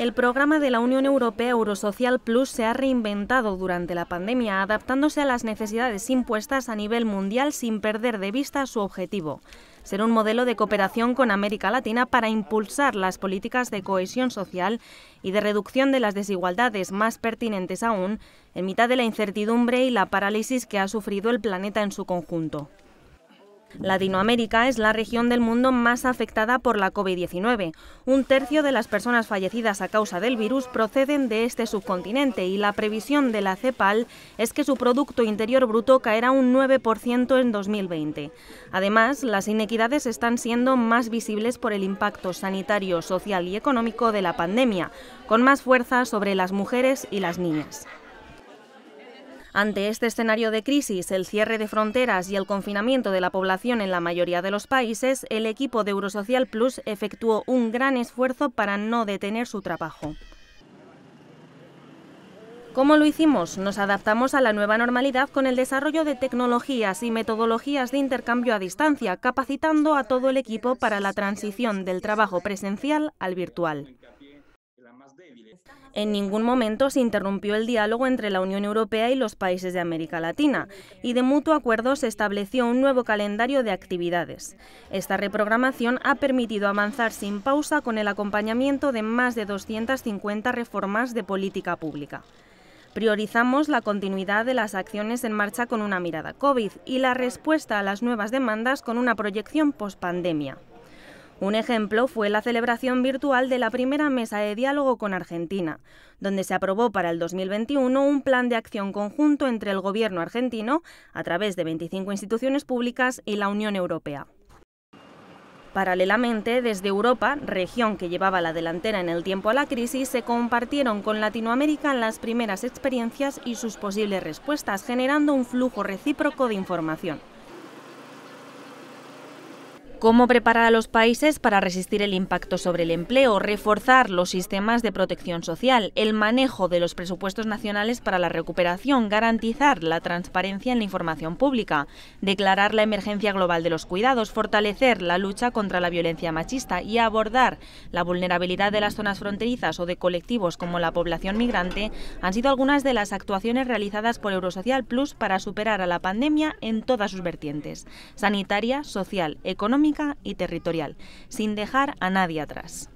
El programa de la Unión Europea Eurosocial Plus se ha reinventado durante la pandemia, adaptándose a las necesidades impuestas a nivel mundial sin perder de vista su objetivo, ser un modelo de cooperación con América Latina para impulsar las políticas de cohesión social y de reducción de las desigualdades más pertinentes aún, en mitad de la incertidumbre y la parálisis que ha sufrido el planeta en su conjunto. Latinoamérica es la región del mundo más afectada por la COVID-19. Un tercio de las personas fallecidas a causa del virus proceden de este subcontinente y la previsión de la CEPAL es que su Producto Interior Bruto caerá un 9% en 2020. Además, las inequidades están siendo más visibles por el impacto sanitario, social y económico de la pandemia, con más fuerza sobre las mujeres y las niñas. Ante este escenario de crisis, el cierre de fronteras y el confinamiento de la población en la mayoría de los países, el equipo de Eurosocial Plus efectuó un gran esfuerzo para no detener su trabajo. ¿Cómo lo hicimos? Nos adaptamos a la nueva normalidad con el desarrollo de tecnologías y metodologías de intercambio a distancia, capacitando a todo el equipo para la transición del trabajo presencial al virtual. En ningún momento se interrumpió el diálogo entre la Unión Europea y los países de América Latina y de mutuo acuerdo se estableció un nuevo calendario de actividades. Esta reprogramación ha permitido avanzar sin pausa con el acompañamiento de más de 250 reformas de política pública. Priorizamos la continuidad de las acciones en marcha con una mirada COVID y la respuesta a las nuevas demandas con una proyección post un ejemplo fue la celebración virtual de la primera mesa de diálogo con Argentina, donde se aprobó para el 2021 un plan de acción conjunto entre el gobierno argentino, a través de 25 instituciones públicas y la Unión Europea. Paralelamente, desde Europa, región que llevaba la delantera en el tiempo a la crisis, se compartieron con Latinoamérica las primeras experiencias y sus posibles respuestas, generando un flujo recíproco de información cómo preparar a los países para resistir el impacto sobre el empleo, reforzar los sistemas de protección social, el manejo de los presupuestos nacionales para la recuperación, garantizar la transparencia en la información pública, declarar la emergencia global de los cuidados, fortalecer la lucha contra la violencia machista y abordar la vulnerabilidad de las zonas fronterizas o de colectivos como la población migrante han sido algunas de las actuaciones realizadas por Eurosocial Plus para superar a la pandemia en todas sus vertientes, sanitaria, social, económica y territorial, sin dejar a nadie atrás.